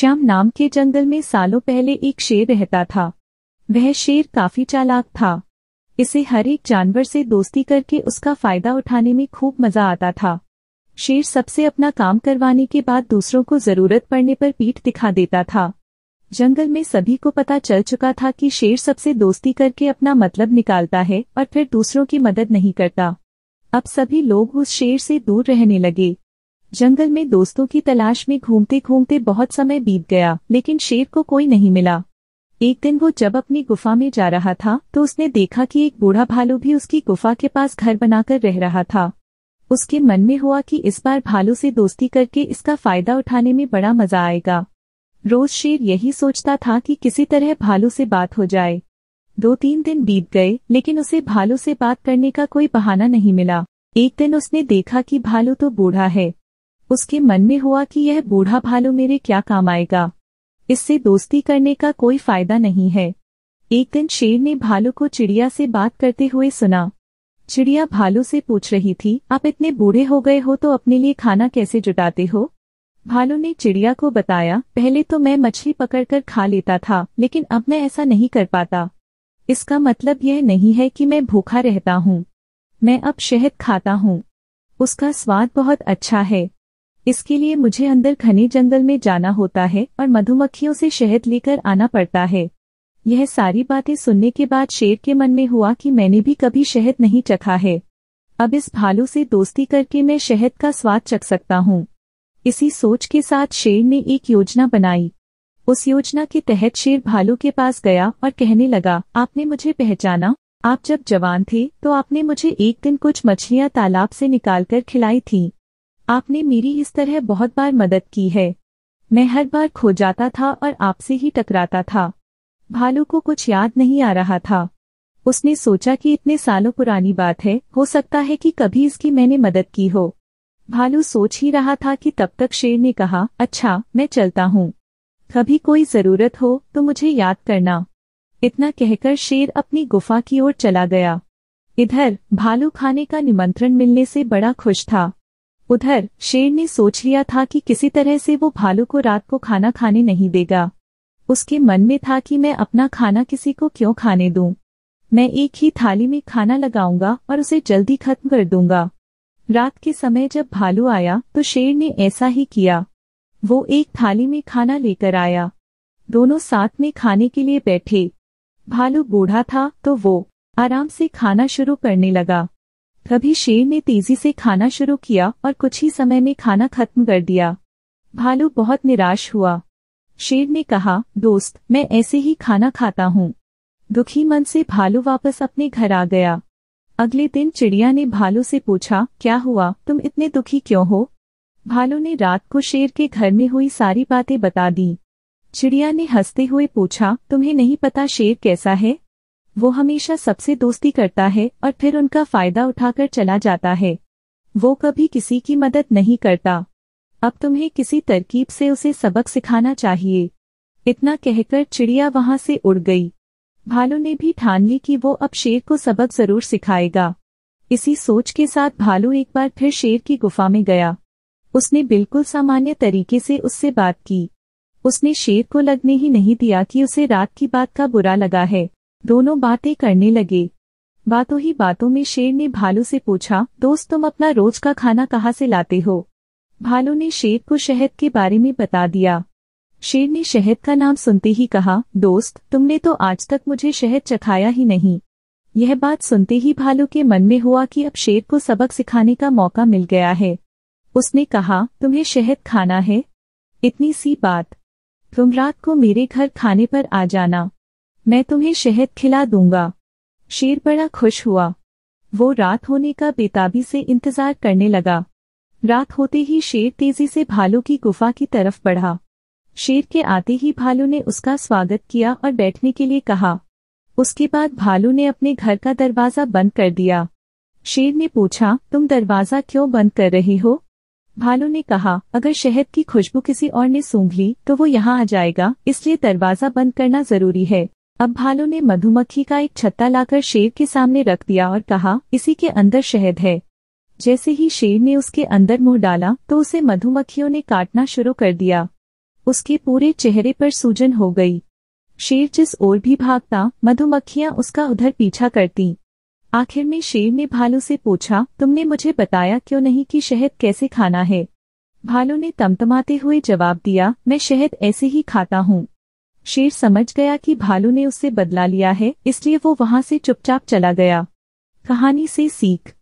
श्याम नाम के जंगल में सालों पहले एक शेर रहता था वह शेर काफी चालाक था इसे हर एक जानवर से दोस्ती करके उसका फायदा उठाने में खूब मजा आता था शेर सबसे अपना काम करवाने के बाद दूसरों को जरूरत पड़ने पर पीठ दिखा देता था जंगल में सभी को पता चल चुका था कि शेर सबसे दोस्ती करके अपना मतलब निकालता है और फिर दूसरों की मदद नहीं करता अब सभी लोग उस शेर से दूर रहने लगे जंगल में दोस्तों की तलाश में घूमते घूमते बहुत समय बीत गया लेकिन शेर को कोई नहीं मिला एक दिन वो जब अपनी गुफा में जा रहा था तो उसने देखा कि एक बूढ़ा भालू भी उसकी गुफा के पास घर बनाकर रह रहा था उसके मन में हुआ कि इस बार भालू से दोस्ती करके इसका फायदा उठाने में बड़ा मजा आएगा रोज शेर यही सोचता था कि किसी तरह भालू से बात हो जाए दो तीन दिन बीत गए लेकिन उसे भालू से बात करने का कोई बहाना नहीं मिला एक दिन उसने देखा कि भालू तो बूढ़ा है उसके मन में हुआ कि यह बूढ़ा भालू मेरे क्या काम आएगा इससे दोस्ती करने का कोई फायदा नहीं है एक दिन शेर ने भालू को चिड़िया से बात करते हुए सुना चिड़िया भालू से पूछ रही थी आप इतने बूढ़े हो गए हो तो अपने लिए खाना कैसे जुटाते हो भालू ने चिड़िया को बताया पहले तो मैं मछली पकड़कर खा लेता था लेकिन अब मैं ऐसा नहीं कर पाता इसका मतलब यह नहीं है कि मैं भूखा रहता हूँ मैं अब शहद खाता हूँ उसका स्वाद बहुत अच्छा है इसके लिए मुझे अंदर घने जंगल में जाना होता है और मधुमक्खियों से शहद लेकर आना पड़ता है यह सारी बातें सुनने के बाद शेर के मन में हुआ कि मैंने भी कभी शहद नहीं चखा है अब इस भालू से दोस्ती करके मैं शहद का स्वाद चख सकता हूँ इसी सोच के साथ शेर ने एक योजना बनाई उस योजना के तहत शेर भालू के पास गया और कहने लगा आपने मुझे पहचाना आप जब जवान थे तो आपने मुझे एक दिन कुछ मछलियां तालाब से निकालकर खिलाई थीं। आपने मेरी इस तरह बहुत बार मदद की है मैं हर बार खो जाता था और आपसे ही टकराता था भालू को कुछ याद नहीं आ रहा था उसने सोचा कि इतने सालों पुरानी बात है हो सकता है कि कभी इसकी मैंने मदद की हो भालू सोच ही रहा था कि तब तक शेर ने कहा अच्छा मैं चलता हूँ कभी कोई जरूरत हो तो मुझे याद करना इतना कहकर शेर अपनी गुफा की ओर चला गया इधर भालू खाने का निमंत्रण मिलने से बड़ा खुश था उधर शेर ने सोच लिया था कि किसी तरह से वो भालू को रात को खाना खाने नहीं देगा उसके मन में था कि मैं अपना खाना किसी को क्यों खाने दूं मैं एक ही थाली में खाना लगाऊंगा और उसे जल्दी खत्म कर दूंगा रात के समय जब भालू आया तो शेर ने ऐसा ही किया वो एक थाली में खाना लेकर आया दोनों साथ में खाने के लिए बैठे भालू बूढ़ा था तो वो आराम से खाना शुरू करने लगा कभी शेर ने तेजी से खाना शुरू किया और कुछ ही समय में खाना खत्म कर दिया भालू बहुत निराश हुआ शेर ने कहा दोस्त मैं ऐसे ही खाना खाता हूँ दुखी मन से भालू वापस अपने घर आ गया अगले दिन चिड़िया ने भालू से पूछा क्या हुआ तुम इतने दुखी क्यों हो भालू ने रात को शेर के घर में हुई सारी बातें बता दी चिड़िया ने हंसते हुए पूछा तुम्हें नहीं पता शेर कैसा है वो हमेशा सबसे दोस्ती करता है और फिर उनका फायदा उठाकर चला जाता है वो कभी किसी की मदद नहीं करता अब तुम्हें किसी तरकीब से उसे सबक सिखाना चाहिए इतना कहकर चिड़िया वहां से उड़ गई भालू ने भी ठान ली कि वो अब शेर को सबक जरूर सिखाएगा इसी सोच के साथ भालू एक बार फिर शेर की गुफा में गया उसने बिल्कुल सामान्य तरीके से उससे बात की उसने शेर को लगने ही नहीं दिया कि उसे रात की बात का बुरा लगा है दोनों बातें करने लगे बातों ही बातों में शेर ने भालू से पूछा दोस्त तुम अपना रोज का खाना कहाँ से लाते हो भालू ने शेर को शहद के बारे में बता दिया शेर ने शहद का नाम सुनते ही कहा दोस्त तुमने तो आज तक मुझे शहद चखाया ही नहीं यह बात सुनते ही भालू के मन में हुआ कि अब शेर को सबक सिखाने का मौका मिल गया है उसने कहा तुम्हें शहद खाना है इतनी सी बात तुम रात को मेरे घर खाने पर आ जाना मैं तुम्हें शहद खिला दूंगा शेर बड़ा खुश हुआ वो रात होने का बेताबी से इंतजार करने लगा रात होते ही शेर तेजी से भालू की गुफा की तरफ बढ़ा शेर के आते ही भालू ने उसका स्वागत किया और बैठने के लिए कहा उसके बाद भालू ने अपने घर का दरवाज़ा बंद कर दिया शेर ने पूछा तुम दरवाज़ा क्यों बंद कर रही हो भालू ने कहा अगर शहद की खुशबू किसी और ने सूंघ ली तो वो यहाँ आ जाएगा इसलिए दरवाज़ा बंद करना ज़रूरी है अब भालू ने मधुमक्खी का एक छत्ता लाकर शेर के सामने रख दिया और कहा इसी के अंदर शहद है जैसे ही शेर ने उसके अंदर मुंह डाला तो उसे मधुमक्खियों ने काटना शुरू कर दिया उसके पूरे चेहरे पर सूजन हो गई शेर जिस ओर भी भागता मधुमक्खियां उसका उधर पीछा करती आखिर में शेर ने भालू से पूछा तुमने मुझे बताया क्यों नहीं कि शहद कैसे खाना है भालू ने तमतमाते हुए जवाब दिया मैं शहद ऐसे ही खाता हूँ शेर समझ गया कि भालू ने उसे बदला लिया है इसलिए वो वहां से चुपचाप चला गया कहानी से सीख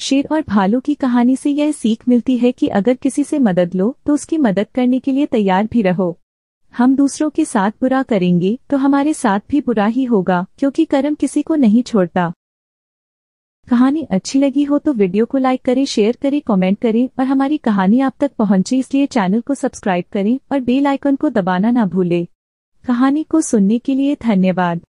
शेर और भालू की कहानी से यह सीख मिलती है कि अगर किसी से मदद लो तो उसकी मदद करने के लिए तैयार भी रहो हम दूसरों के साथ बुरा करेंगे तो हमारे साथ भी बुरा ही होगा क्योंकि कर्म किसी को नहीं छोड़ता कहानी अच्छी लगी हो तो वीडियो को लाइक करें शेयर करें कमेंट करें और हमारी कहानी आप तक पहुंचे इसलिए चैनल को सब्सक्राइब करें और बेल आइकन को दबाना ना भूलें कहानी को सुनने के लिए धन्यवाद